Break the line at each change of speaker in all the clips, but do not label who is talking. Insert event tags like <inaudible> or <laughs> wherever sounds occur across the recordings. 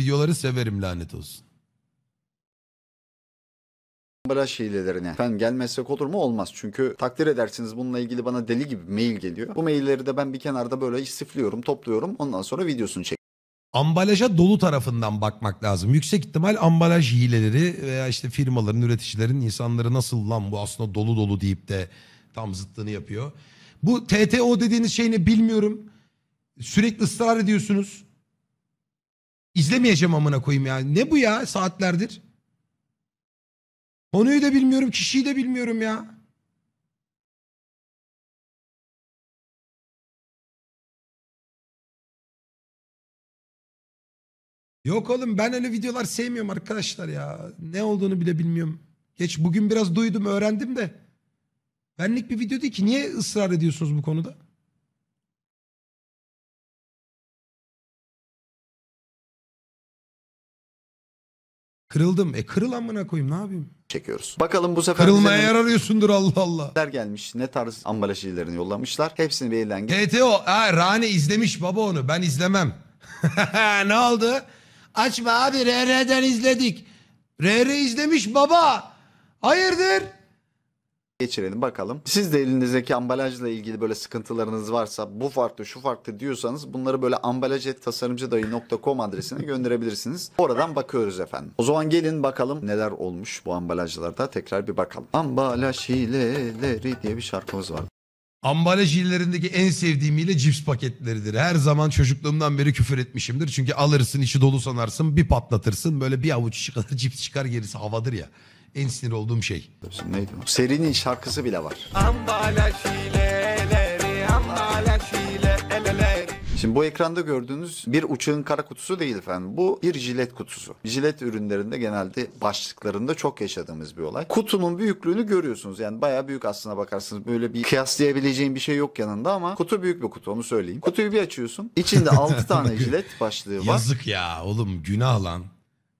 Videoları severim lanet olsun.
ambalaj hilelerine ben gelmezsek olur mu? Olmaz. Çünkü takdir edersiniz bununla ilgili bana deli gibi mail geliyor. Bu mailleri de ben bir kenarda böyle istifliyorum, topluyorum. Ondan sonra videosunu çek
Ambalaja dolu tarafından bakmak lazım. Yüksek ihtimal ambalaj hileleri veya işte firmaların, üreticilerin insanları nasıl lan bu aslında dolu dolu deyip de tam zıttını yapıyor. Bu TTO dediğiniz şeyini bilmiyorum. Sürekli ısrar ediyorsunuz. İzlemeyeceğim
amına koyayım ya. Ne bu ya saatlerdir? Konuyu da bilmiyorum, kişiyi de bilmiyorum ya. Yok oğlum ben öyle videolar sevmiyorum arkadaşlar ya. Ne olduğunu bile bilmiyorum. Geç bugün biraz duydum öğrendim de. Benlik bir video değil ki. Niye ısrar ediyorsunuz bu konuda? Kırıldım. E kırıl amına koyayım ne yapayım? çekiyoruz. Bakalım bu
sefer Kırılmaya
bize yer Allah Allah. Der gelmiş, ne tarz ambalaj ürünlerini yollamışlar. Hepsini beğenilen
TTO. Ha Rani izlemiş baba onu. Ben izlemem. <laughs> ne oldu? Açma abi RR'den izledik. RR izlemiş baba. Hayırdır?
geçirelim bakalım. Siz de elinizdeki ambalajla ilgili böyle sıkıntılarınız varsa bu farklı şu farklı diyorsanız bunları böyle ambalaj.tasarımcıdayı.com adresine <laughs> gönderebilirsiniz. Oradan bakıyoruz efendim. O zaman gelin bakalım neler olmuş bu ambalajlarda tekrar bir bakalım. Ambalaj hileleri diye bir şarkımız var.
Ambalaj illerindeki en sevdiğim ile cips paketleridir. Her zaman çocukluğumdan beri küfür etmişimdir. Çünkü alırsın içi dolu sanarsın bir patlatırsın böyle bir avuç kadar <laughs> cips çıkar gerisi havadır ya en sinir olduğum şey. Neydi
Serinin şarkısı bile var. Şimdi bu ekranda gördüğünüz bir uçağın kara kutusu değil efendim. Bu bir jilet kutusu. Jilet ürünlerinde genelde başlıklarında çok yaşadığımız bir olay. Kutunun büyüklüğünü görüyorsunuz. Yani bayağı büyük aslına bakarsınız. Böyle bir kıyaslayabileceğin bir şey yok yanında ama kutu büyük bir
kutu onu söyleyeyim.
Kutuyu bir açıyorsun. İçinde 6 <laughs> tane jilet
başlığı var. Yazık ya oğlum günah lan.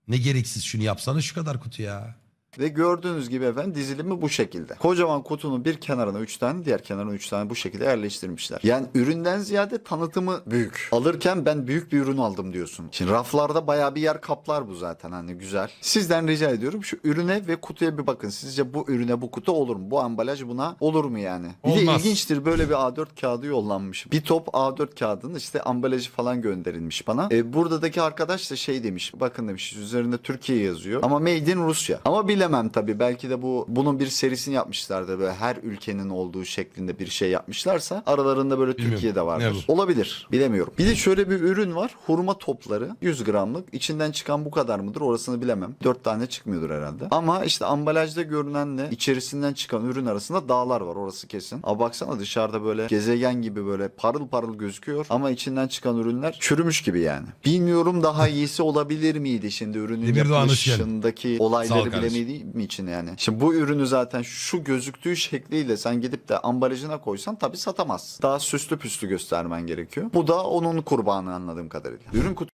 Ne gereksiz şunu yapsana şu kadar kutu ya.
Ve gördüğünüz gibi efendim dizilimi bu şekilde. Kocaman kutunun bir kenarına 3 tane diğer kenarına 3 tane bu şekilde yerleştirmişler. Yani üründen ziyade tanıtımı büyük. Alırken ben büyük bir ürün aldım diyorsun. Şimdi raflarda baya bir yer kaplar bu zaten hani güzel. Sizden rica ediyorum şu ürüne ve kutuya bir bakın. Sizce bu ürüne bu kutu olur mu? Bu ambalaj buna olur mu yani? Bir de ilginçtir böyle bir A4 kağıdı yollanmış. Bir top A4 kağıdının işte ambalajı falan gönderilmiş bana. E, buradaki arkadaş da şey demiş. Bakın demiş üzerinde Türkiye yazıyor ama Made in Rusya. Ama bile bilemem tabii. Belki de bu bunun bir serisini yapmışlardı böyle her ülkenin olduğu şeklinde bir şey yapmışlarsa aralarında böyle Bilmiyorum. Türkiye'de vardır. Evet. Olabilir. Bilemiyorum. Bir de şöyle bir ürün var. Hurma topları 100 gramlık. İçinden çıkan bu kadar mıdır? Orasını bilemem. 4 tane çıkmıyordur herhalde. Ama işte ambalajda görünenle içerisinden çıkan ürün arasında dağlar var. Orası kesin. Ama baksana dışarıda böyle gezegen gibi böyle parıl parıl gözüküyor ama içinden çıkan ürünler çürümüş gibi yani. Bilmiyorum daha iyisi olabilir miydi şimdi ürünün Demir yapılışındaki olayları bilemediğim dediğim için yani. Şimdi bu ürünü zaten şu gözüktüğü şekliyle sen gidip de ambalajına koysan tabi satamazsın. Daha süslü püslü göstermen gerekiyor. Bu da onun kurbanı anladığım kadarıyla. Ürün kutu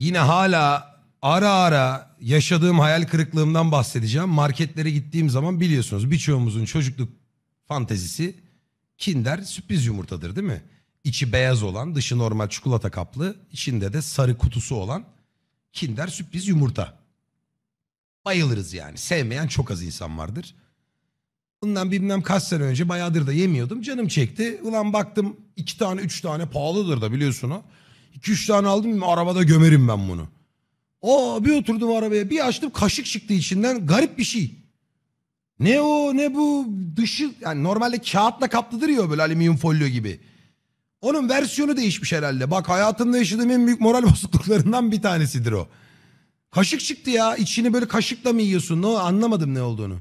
Yine hala ara ara yaşadığım hayal kırıklığımdan bahsedeceğim. Marketlere gittiğim zaman biliyorsunuz birçoğumuzun çocukluk fantezisi Kinder sürpriz yumurtadır değil mi? İçi beyaz olan, dışı normal çikolata kaplı, içinde de sarı kutusu olan Kinder sürpriz yumurta. Bayılırız yani. Sevmeyen çok az insan vardır. Bundan bilmem kaç sene önce bayağıdır da yemiyordum. Canım çekti. Ulan baktım iki tane üç tane pahalıdır da biliyorsun o. İki üç tane aldım mı arabada gömerim ben bunu. O bir oturdum arabaya bir açtım kaşık çıktı içinden garip bir şey. Ne o ne bu dışı yani normalde kağıtla kaplıdır ya böyle alüminyum folyo gibi. Onun versiyonu değişmiş herhalde. Bak hayatımda yaşadığım en büyük moral <laughs> bozukluklarından bir tanesidir o. Kaşık çıktı ya. içini böyle kaşıkla mı yiyorsun? No, anlamadım ne olduğunu.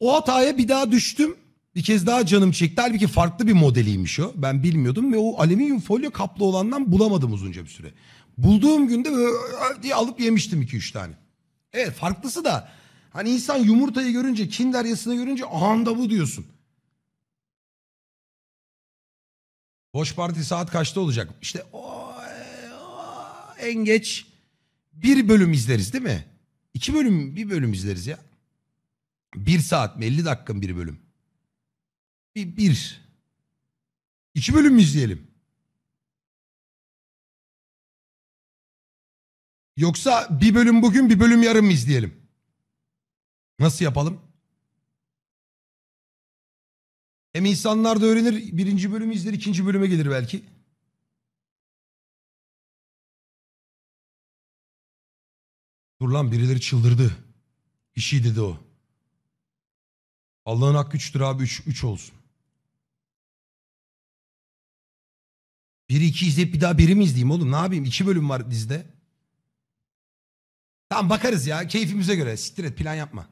O hataya bir daha düştüm. Bir kez daha canım çekti. Halbuki farklı bir modeliymiş o. Ben bilmiyordum ve o alüminyum folyo kaplı olandan bulamadım uzunca bir süre. Bulduğum günde diye alıp yemiştim 2-3 tane. Evet farklısı da hani insan yumurtayı görünce, kinder yasını görünce anda bu diyorsun. Boş parti saat kaçta olacak? İşte o, o en geç bir bölüm izleriz değil mi? İki bölüm bir bölüm izleriz ya.
Bir saat mi? 50 dakika mı bir bölüm? Bir, bir. İki bölüm mü izleyelim? Yoksa bir bölüm bugün bir bölüm yarın mı izleyelim? Nasıl yapalım? Hem insanlar da öğrenir birinci bölümü izler ikinci bölüme gelir belki. Dur lan birileri çıldırdı. İşi dedi o. Allah'ın hakkı üçtür abi üç, üç olsun. Biri iki izleyip bir daha biri mi izleyeyim oğlum? Ne yapayım? İki bölüm var dizide. Tamam bakarız ya keyfimize göre. Siktir et plan yapma.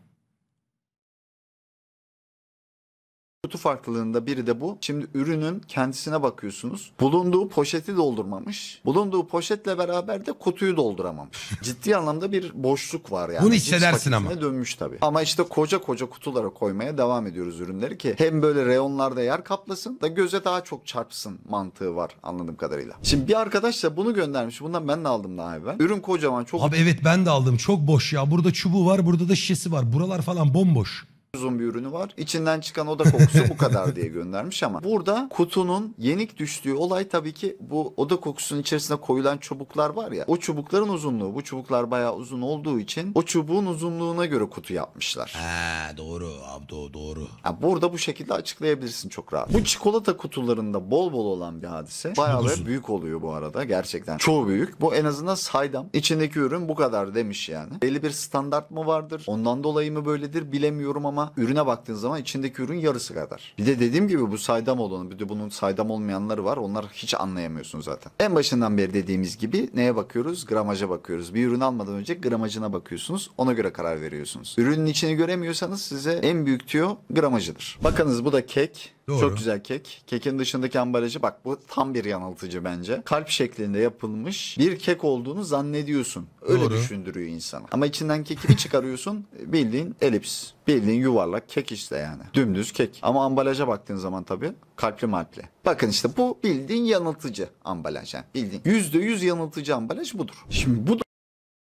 Kutu farklılığında biri de bu. Şimdi ürünün kendisine bakıyorsunuz. Bulunduğu poşeti doldurmamış. Bulunduğu poşetle beraber de kutuyu dolduramamış. <laughs> Ciddi anlamda bir boşluk var yani. Bunu Cips hissedersin ama. paketine dönmüş tabii. Ama işte koca koca kutulara koymaya devam ediyoruz ürünleri ki hem böyle reyonlarda yer kaplasın da göze daha çok çarpsın mantığı var anladığım kadarıyla. Şimdi bir arkadaş da bunu göndermiş. Bundan ben de aldım daha evvel. Ürün kocaman çok Abi evet
ben de aldım. Çok boş ya. Burada çubuğu var, burada da şişesi var. Buralar falan bomboş
uzun bir ürünü var. İçinden çıkan oda kokusu bu kadar diye göndermiş ama burada kutunun yenik düştüğü olay tabii ki bu oda kokusunun içerisine koyulan çubuklar var ya. O çubukların uzunluğu bu çubuklar bayağı uzun olduğu için o çubuğun uzunluğuna göre kutu yapmışlar. Ha doğru abi doğru. Ya burada bu şekilde açıklayabilirsin çok rahat. Bu çikolata kutularında bol bol olan bir hadise. Bayağı da büyük oluyor bu arada gerçekten. Çoğu büyük. Bu en azından saydam. İçindeki ürün bu kadar demiş yani. Belli bir standart mı vardır? Ondan dolayı mı böyledir bilemiyorum ama ama ürüne baktığın zaman içindeki ürün yarısı kadar. Bir de dediğim gibi bu saydam olanı bir de bunun saydam olmayanları var. Onlar hiç anlayamıyorsun zaten. En başından beri dediğimiz gibi neye bakıyoruz? Gramaja bakıyoruz. Bir ürün almadan önce gramajına bakıyorsunuz. Ona göre karar veriyorsunuz. Ürünün içini göremiyorsanız size en büyük tüyo gramajıdır. Bakınız bu da kek. Doğru. Çok güzel kek. Kekin dışındaki ambalajı bak bu tam bir yanıltıcı bence. Kalp şeklinde yapılmış bir kek olduğunu zannediyorsun. Öyle Doğru. düşündürüyor insana. Ama içinden keki bir çıkarıyorsun <laughs> bildiğin elips. Bildiğin yuvarlak kek işte yani. Dümdüz kek. Ama ambalaja baktığın zaman tabii kalpli malpli. Bakın işte bu bildiğin yanıltıcı ambalaj yani. Bildiğin %100 yanıltıcı ambalaj budur.
Şimdi bu da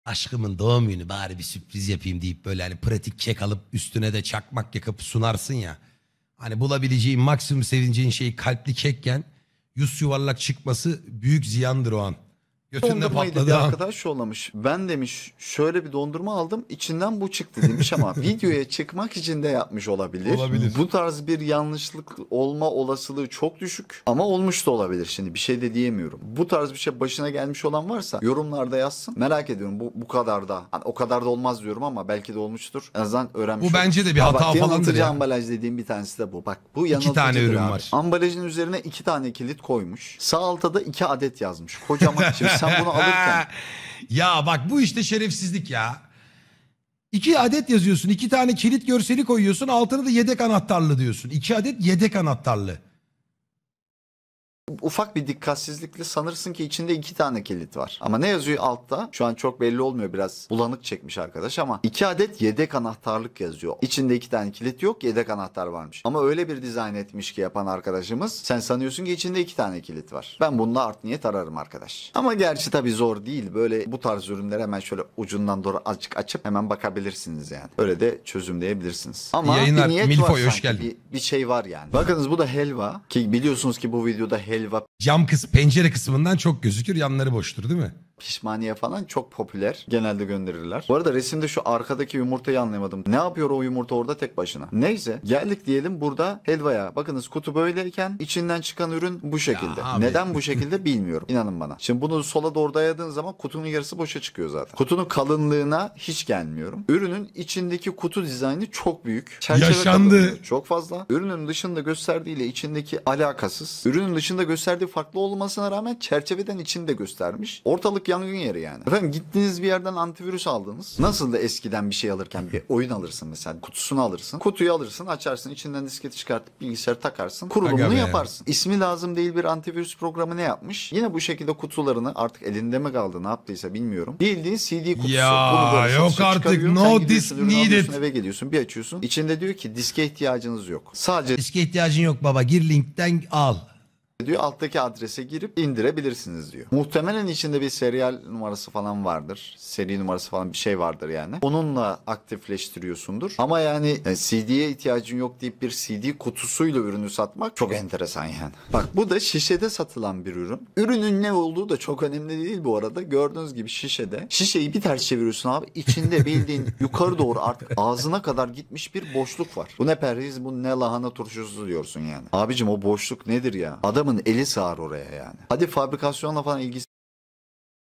aşkımın doğum günü bari bir sürpriz yapayım deyip böyle hani pratik kek alıp üstüne de çakmak yakıp sunarsın ya. Hani bulabileceğin maksimum sevineceğin şey kalpli kekken yüz yuvarlak çıkması büyük ziyandır o an. Götünde Dondurmayı patladı dedi arkadaş
yollamış. Ben demiş şöyle bir dondurma aldım içinden bu çıktı demiş ama <laughs> videoya çıkmak için de yapmış olabilir. Olabilir. Bu tarz bir yanlışlık olma olasılığı çok düşük ama olmuş da olabilir şimdi bir şey de diyemiyorum. Bu tarz bir şey başına gelmiş olan varsa yorumlarda yazsın. Merak ediyorum bu bu kadar da. Hani o kadar da olmaz diyorum ama belki de olmuştur. En azından öğrenmiş. Bu bence de bir hata falandır falandır ambalaj dediğim bir tanesi de bu. Bak bu yanıltıcı. İki tane ürün var. Ambalajın üzerine iki tane kilit koymuş. Sağ alta da iki adet yazmış. Kocaman. Şimdi <laughs> sen bunu <laughs> alırken.
ya bak bu işte şerefsizlik ya. İki adet yazıyorsun. iki tane kilit görseli koyuyorsun. Altına da yedek anahtarlı diyorsun. İki adet yedek anahtarlı
ufak bir dikkatsizlikle sanırsın ki içinde iki tane kilit var. Ama ne yazıyor altta? Şu an çok belli olmuyor biraz bulanık çekmiş arkadaş ama iki adet yedek anahtarlık yazıyor. İçinde iki tane kilit yok yedek anahtar varmış. Ama öyle bir dizayn etmiş ki yapan arkadaşımız sen sanıyorsun ki içinde iki tane kilit var. Ben bununla art niyet ararım arkadaş. Ama gerçi tabi zor değil. Böyle bu tarz ürünler hemen şöyle ucundan doğru azıcık açıp hemen bakabilirsiniz yani. Öyle de çözümleyebilirsiniz. Ama Yayınlar, bir niyet Milfoy, var hoş sanki. Geldin. Bir, bir şey var yani. Bakınız bu da helva ki biliyorsunuz ki bu
videoda helva helva Cam kısmı, pencere kısmından çok gözükür. Yanları boştur değil mi?
pişmaniye falan çok popüler. Genelde gönderirler. Bu arada resimde şu arkadaki yumurtayı anlayamadım. Ne yapıyor o yumurta orada tek başına? Neyse geldik diyelim burada helvaya. Bakınız kutu böyleyken içinden çıkan ürün bu şekilde. Ya Neden bu şekilde bilmiyorum. İnanın bana. Şimdi bunu sola doğru dayadığın zaman kutunun yarısı boşa çıkıyor zaten. Kutunun kalınlığına hiç gelmiyorum. Ürünün içindeki kutu dizaynı çok büyük. Çerçeve Yaşandı. Çok fazla. Ürünün dışında gösterdiğiyle içindeki alakasız. Ürünün dışında gösterdiği farklı olmasına rağmen çerçeveden içinde göstermiş. Ortalık yangın yeri yani. Efendim gittiniz bir yerden antivirüs aldınız. Nasıl da eskiden bir şey alırken bir oyun alırsın mesela kutusunu alırsın. Kutuyu alırsın açarsın içinden disketi çıkartıp bilgisayar takarsın. Kurulumunu yaparsın. İsmi lazım değil bir antivirüs programı ne yapmış? Yine bu şekilde kutularını artık elinde mi kaldı ne yaptıysa bilmiyorum. Bildiğin CD kutusu. Ya yok artık no disk needed. Eve geliyorsun bir açıyorsun. İçinde diyor ki diske ihtiyacınız yok. Sadece diske ihtiyacın yok baba gir linkten al diyor alttaki adrese girip indirebilirsiniz diyor. Muhtemelen içinde bir serial numarası falan vardır. Seri numarası falan bir şey vardır yani. Onunla aktifleştiriyorsundur. Ama yani e, CD'ye ihtiyacın yok deyip bir CD kutusuyla ürünü satmak çok enteresan yani. Bak bu da şişede satılan bir ürün. Ürünün ne olduğu da çok önemli değil bu arada. Gördüğünüz gibi şişede. Şişeyi bir ters çeviriyorsun abi. İçinde bildiğin <laughs> yukarı doğru artık ağzına kadar gitmiş bir boşluk var. Bu ne perhiz bu ne lahana turşusu diyorsun yani. Abicim o boşluk nedir ya? Adamın Adamın eli sığar oraya yani. Hadi fabrikasyonla falan ilgisi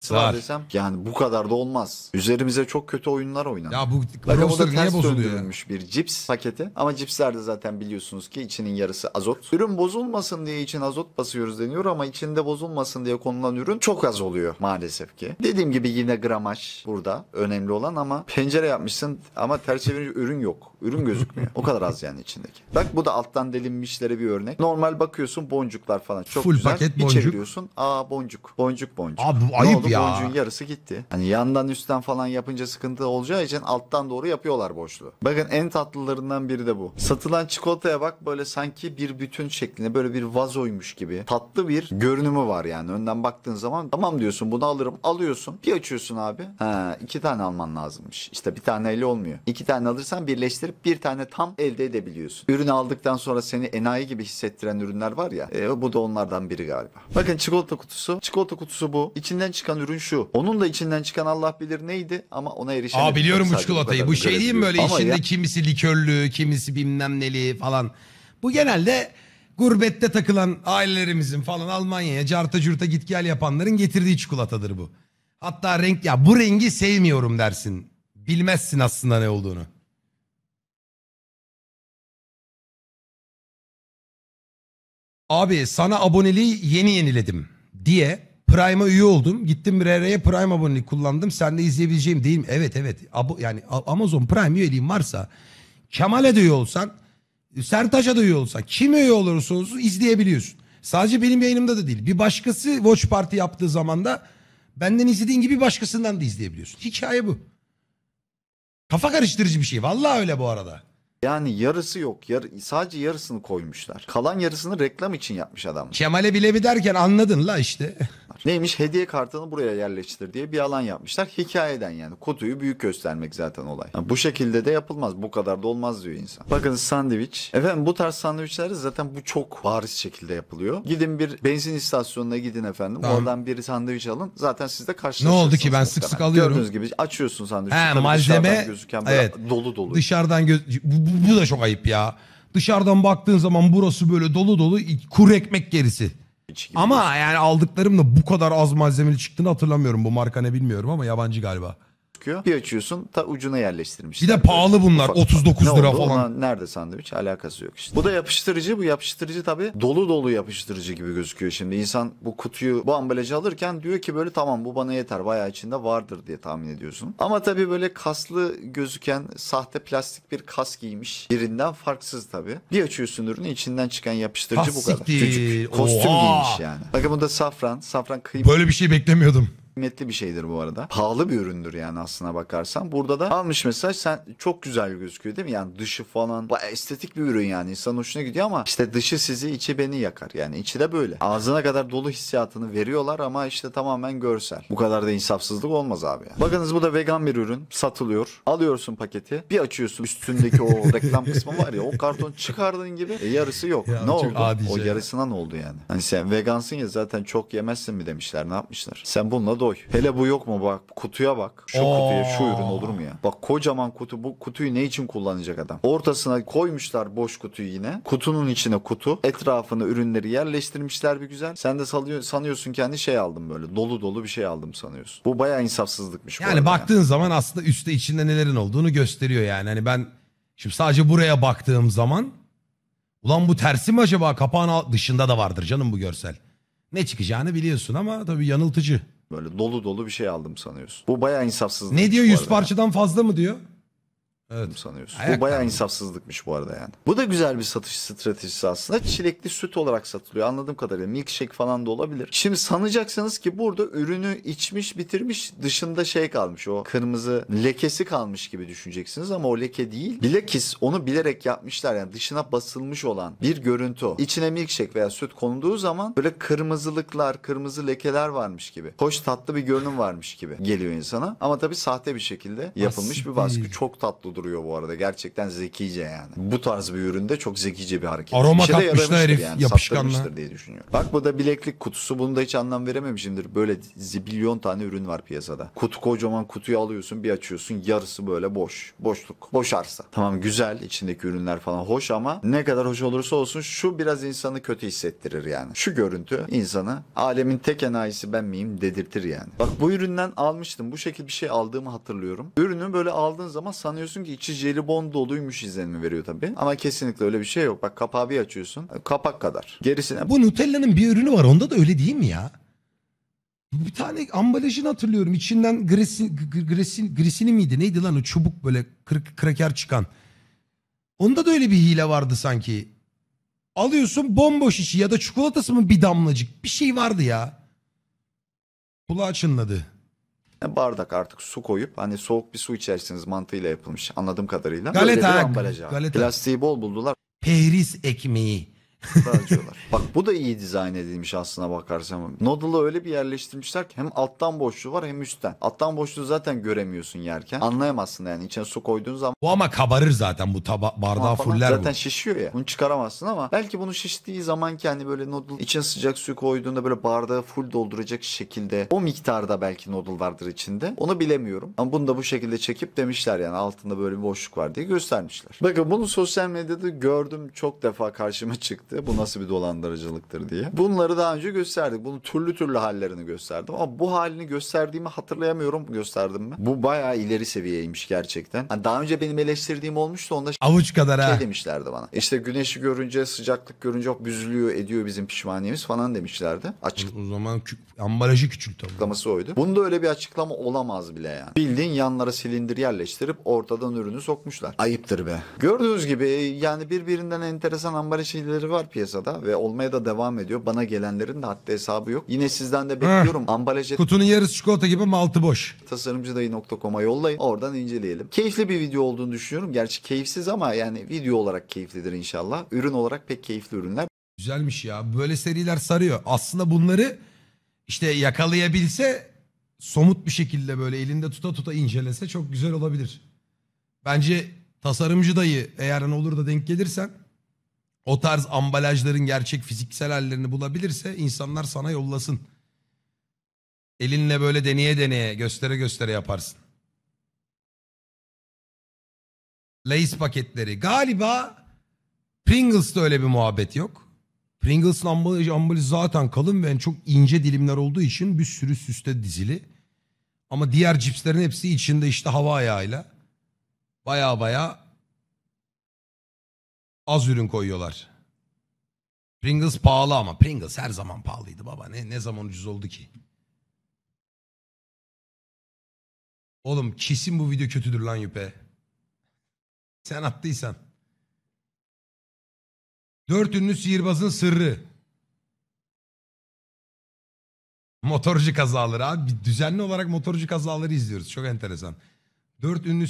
Var. desem yani bu kadar da olmaz. Üzerimize çok kötü oyunlar oynandı. Ya bu Lagavuz'da browser niye ters bozuluyor? ya? bir cips paketi. Ama cipslerde zaten biliyorsunuz ki içinin yarısı azot. Ürün bozulmasın diye için azot basıyoruz deniyor ama içinde bozulmasın diye konulan ürün çok az oluyor maalesef ki. Dediğim gibi yine gramaj burada önemli olan ama pencere yapmışsın ama ters çevirince ürün yok. Ürün gözükmüyor. O kadar az yani içindeki. Bak bu da alttan delinmişlere bir örnek. Normal bakıyorsun boncuklar falan çok Full güzel. paket Bir boncuk. çeviriyorsun. Aa boncuk. Boncuk boncuk. Abi bu ayıp ya. boncuğun yarısı gitti. Hani yandan üstten falan yapınca sıkıntı olacağı için alttan doğru yapıyorlar boşluğu. Bakın en tatlılarından biri de bu. Satılan çikolataya bak böyle sanki bir bütün şeklinde böyle bir vazoymuş gibi tatlı bir görünümü var yani. Önden baktığın zaman tamam diyorsun bunu alırım alıyorsun. Bir açıyorsun abi. Ha, iki tane alman lazımmış. İşte bir tane eli olmuyor. İki tane alırsan birleştirip bir tane tam elde edebiliyorsun. Ürünü aldıktan sonra seni enayi gibi hissettiren ürünler var ya. E, bu da onlardan biri galiba. Bakın çikolata kutusu. Çikolata kutusu bu. İçinden çıkan ürün şu. Onun da içinden çıkan Allah bilir neydi ama ona erişemedim. Aa biliyorum bu çikolatayı. Bu şey değil mi böyle Ama içinde ya-
kimisi likörlü, kimisi bilmem neli falan. Bu genelde gurbette takılan ailelerimizin falan Almanya'ya carta curta git gel yapanların getirdiği çikolatadır bu. Hatta renk
ya bu rengi sevmiyorum dersin. Bilmezsin aslında ne olduğunu. Abi sana aboneliği yeni yeniledim diye Prime'a üye oldum. Gittim RR'ye Prime aboneliği
kullandım. Sen de izleyebileceğim değil mi? Evet evet. Abo, yani Amazon Prime üyeliğin varsa Kemal'e de üye olsan Sertaç'a da üye olsan kim üye olursa olsun izleyebiliyorsun. Sadece benim yayınımda da değil. Bir başkası Watch Party yaptığı zaman da benden izlediğin gibi başkasından da izleyebiliyorsun. Hikaye bu. Kafa karıştırıcı bir şey. Vallahi öyle bu arada.
Yani yarısı yok. Yar sadece yarısını koymuşlar. Kalan yarısını reklam için yapmış adam.
Kemal'e bile mi derken anladın la işte.
<laughs> Neymiş hediye kartını buraya yerleştir diye bir alan yapmışlar. Hikayeden yani kutuyu büyük göstermek zaten olay. Yani bu şekilde de yapılmaz. Bu kadar da olmaz diyor insan. Bakın sandviç. Efendim bu tarz sandviçler zaten bu çok bariz şekilde yapılıyor. Gidin bir benzin istasyonuna gidin efendim. Tamam. Oradan bir sandviç alın. Zaten sizde karşılaşırsınız. Ne oldu ki ben sık sık alıyorum. Gördüğünüz gibi açıyorsun sandviç. He, malzeme gözüken evet, dolu dolu.
Dışarıdan göz bu, bu bu da çok ayıp ya. Dışarıdan baktığın zaman burası böyle dolu dolu kuru ekmek gerisi. Ama yani aldıklarım da bu kadar az malzemeli çıktığını hatırlamıyorum. Bu marka ne bilmiyorum ama yabancı galiba
gözüküyor. Bir açıyorsun ta ucuna yerleştirmiş. Bir
de pahalı bunlar Ufak, 39 lira oldu? falan. Ona
nerede sandviç alakası yok işte. Bu da yapıştırıcı bu yapıştırıcı tabi dolu dolu yapıştırıcı gibi gözüküyor şimdi. İnsan bu kutuyu bu ambalajı alırken diyor ki böyle tamam bu bana yeter bayağı içinde vardır diye tahmin ediyorsun. Ama tabi böyle kaslı gözüken sahte plastik bir kas giymiş birinden farksız tabi. Bir açıyorsun ürünü içinden çıkan yapıştırıcı bu kadar. Küçük. Kostüm Oha. giymiş yani. Bakın bu safran. Safran kıyma. Böyle bir
şey beklemiyordum
kıymetli bir şeydir bu arada. Pahalı bir üründür yani aslına bakarsan. Burada da almış mesela sen çok güzel gözüküyor değil mi? Yani dışı falan estetik bir ürün yani insan hoşuna gidiyor ama işte dışı sizi içi beni yakar. Yani içi de böyle. Ağzına kadar dolu hissiyatını veriyorlar ama işte tamamen görsel. Bu kadar da insafsızlık olmaz abi yani. Bakınız bu da vegan bir ürün. Satılıyor. Alıyorsun paketi. Bir açıyorsun üstündeki o <laughs> reklam kısmı var ya o karton çıkardığın gibi e, yarısı yok. Ya, ne oldu? O yarısına ne oldu yani? Hani sen vegansın ya zaten çok yemezsin mi demişler ne yapmışlar? Sen bununla doy. Hele bu yok mu bak kutuya bak. Şu Oo. kutuya şu ürün olur mu ya? Bak kocaman kutu bu kutuyu ne için kullanacak adam? Ortasına koymuşlar boş kutuyu yine. Kutunun içine kutu. Etrafına ürünleri yerleştirmişler bir güzel. Sen de sanıyorsun kendi hani şey aldım böyle dolu dolu bir şey aldım sanıyorsun. Bu baya insafsızlıkmış.
Yani baktığın yani. zaman aslında üstte içinde nelerin olduğunu gösteriyor yani. Hani ben şimdi sadece buraya baktığım zaman ulan bu tersi mi acaba kapağın dışında da vardır canım bu görsel. Ne çıkacağını biliyorsun ama tabii yanıltıcı. Böyle dolu dolu bir şey aldım sanıyorsun.
Bu bayağı insafsız. Ne diyor 100
parçadan fazla mı diyor? Evet. sanıyorsun. Ayak bu
bayağı yani. insafsızlıkmış bu arada yani. Bu da güzel bir satış stratejisi aslında. Çilekli süt olarak satılıyor anladığım kadarıyla. Milkshake falan da olabilir. Şimdi sanacaksınız ki burada ürünü içmiş bitirmiş dışında şey kalmış o kırmızı lekesi kalmış gibi düşüneceksiniz ama o leke değil. Bilakis onu bilerek yapmışlar yani dışına basılmış olan bir görüntü İçine milkshake veya süt konduğu zaman böyle kırmızılıklar, kırmızı lekeler varmış gibi. Hoş tatlı bir görünüm varmış gibi geliyor insana. Ama tabii sahte bir şekilde yapılmış Aslında bir baskı. Çok tatlı duruyor bu arada. Gerçekten zekice yani. Bu tarz bir üründe çok zekice bir hareket. Aroma İşe katmışlar herif yani, yapışkanla. diye düşünüyorum. Bak bu da bileklik kutusu. Bunu da hiç anlam verememişimdir. Böyle zibilyon tane ürün var piyasada. Kutu kocaman kutuyu alıyorsun bir açıyorsun yarısı böyle boş. Boşluk. Boş arsa. Tamam güzel içindeki ürünler falan hoş ama ne kadar hoş olursa olsun şu biraz insanı kötü hissettirir yani. Şu görüntü insanı alemin tek enayisi ben miyim dedirtir yani. Bak bu üründen almıştım. Bu şekilde bir şey aldığımı hatırlıyorum. Ürünü böyle aldığın zaman sanıyorsun ki sanki içi jelibon doluymuş izlenimi veriyor tabii. Ama kesinlikle öyle bir şey yok. Bak kapağı bir açıyorsun. Kapak kadar. Gerisine...
Bu Nutella'nın bir ürünü var. Onda da öyle değil mi ya? Bir tane ambalajını hatırlıyorum. İçinden gresin, gresin, grisini miydi? Neydi lan o çubuk böyle kırk, kraker çıkan. Onda da öyle bir hile vardı sanki. Alıyorsun bomboş içi ya da çikolatası mı bir damlacık? Bir şey vardı ya. Kulağı çınladı. E, bardak
artık su koyup hani soğuk bir su içersiniz mantığıyla yapılmış anladığım kadarıyla. Galeta. Böyle bir ambalaj Galeta. Plastiği bol buldular. Periz ekmeği harcıyorlar. <laughs> Bak bu da iyi dizayn edilmiş aslına bakarsan. Noodle'ı öyle bir yerleştirmişler ki hem alttan boşluğu var hem üstten. Alttan boşluğu zaten göremiyorsun yerken. Anlayamazsın yani içine su koyduğun zaman. Bu
ama kabarır zaten
bu taba bardağı fuller zaten bu. şişiyor ya. Bunu çıkaramazsın ama belki bunu şiştiği zaman kendi hani böyle noodle içine sıcak su koyduğunda böyle bardağı full dolduracak şekilde o miktarda belki noodle vardır içinde. Onu bilemiyorum. Ama bunu da bu şekilde çekip demişler yani altında böyle bir boşluk var diye göstermişler. Bakın bunu sosyal medyada gördüm çok defa karşıma çıktı etti. Bu nasıl bir dolandırıcılıktır diye. Bunları daha önce gösterdik. bunu türlü türlü hallerini gösterdim. Ama bu halini gösterdiğimi hatırlayamıyorum. Gösterdim mi? Bu bayağı ileri seviyeymiş gerçekten. Hani daha önce benim eleştirdiğim olmuştu. Onda Avuç kadar şey ha. demişlerdi bana. İşte güneşi görünce, sıcaklık görünce büzülüyor ediyor bizim pişmaniyemiz falan demişlerdi. Açık O zaman kü- ambalajı küçült ama. açıklaması oydu. Bunda öyle bir açıklama olamaz bile yani. Bildiğin yanlara silindir yerleştirip ortadan ürünü sokmuşlar. Ayıptır be. Gördüğünüz gibi yani birbirinden enteresan ambalaj şeyleri var var piyasada ve olmaya da devam ediyor. Bana gelenlerin de hatta hesabı yok. Yine sizden de bekliyorum. Ambalaj et Kutunun
yarısı çikolata gibi ama altı boş.
tasarımcıdayı.com'a yollayın. Oradan inceleyelim. Keyifli bir video olduğunu düşünüyorum. Gerçi keyifsiz ama yani video olarak keyiflidir inşallah. Ürün olarak pek keyifli ürünler.
Güzelmiş ya. Böyle seriler sarıyor. Aslında bunları işte yakalayabilse somut bir şekilde böyle elinde tuta tuta incelese çok güzel olabilir. Bence tasarımcı dayı eğer hani olur da denk gelirsen o tarz ambalajların gerçek fiziksel hallerini bulabilirse insanlar sana yollasın. Elinle böyle deneye deneye göstere göstere yaparsın. Lay's paketleri. Galiba Pringles'ta öyle bir muhabbet yok. Pringles'ın ambalajı, ambalajı zaten kalın ve çok ince dilimler olduğu için bir sürü süste dizili. Ama diğer cipslerin hepsi içinde işte hava ayağıyla. Baya baya
az ürün koyuyorlar. Pringles pahalı ama Pringles her zaman pahalıydı baba. Ne ne zaman ucuz oldu ki?
Oğlum kesin bu video kötüdür lan yüpe. Sen attıysan.
Dört ünlü sihirbazın sırrı. Motorcu kazaları abi. Düzenli olarak motorcu kazaları izliyoruz. Çok enteresan. Dört ünlü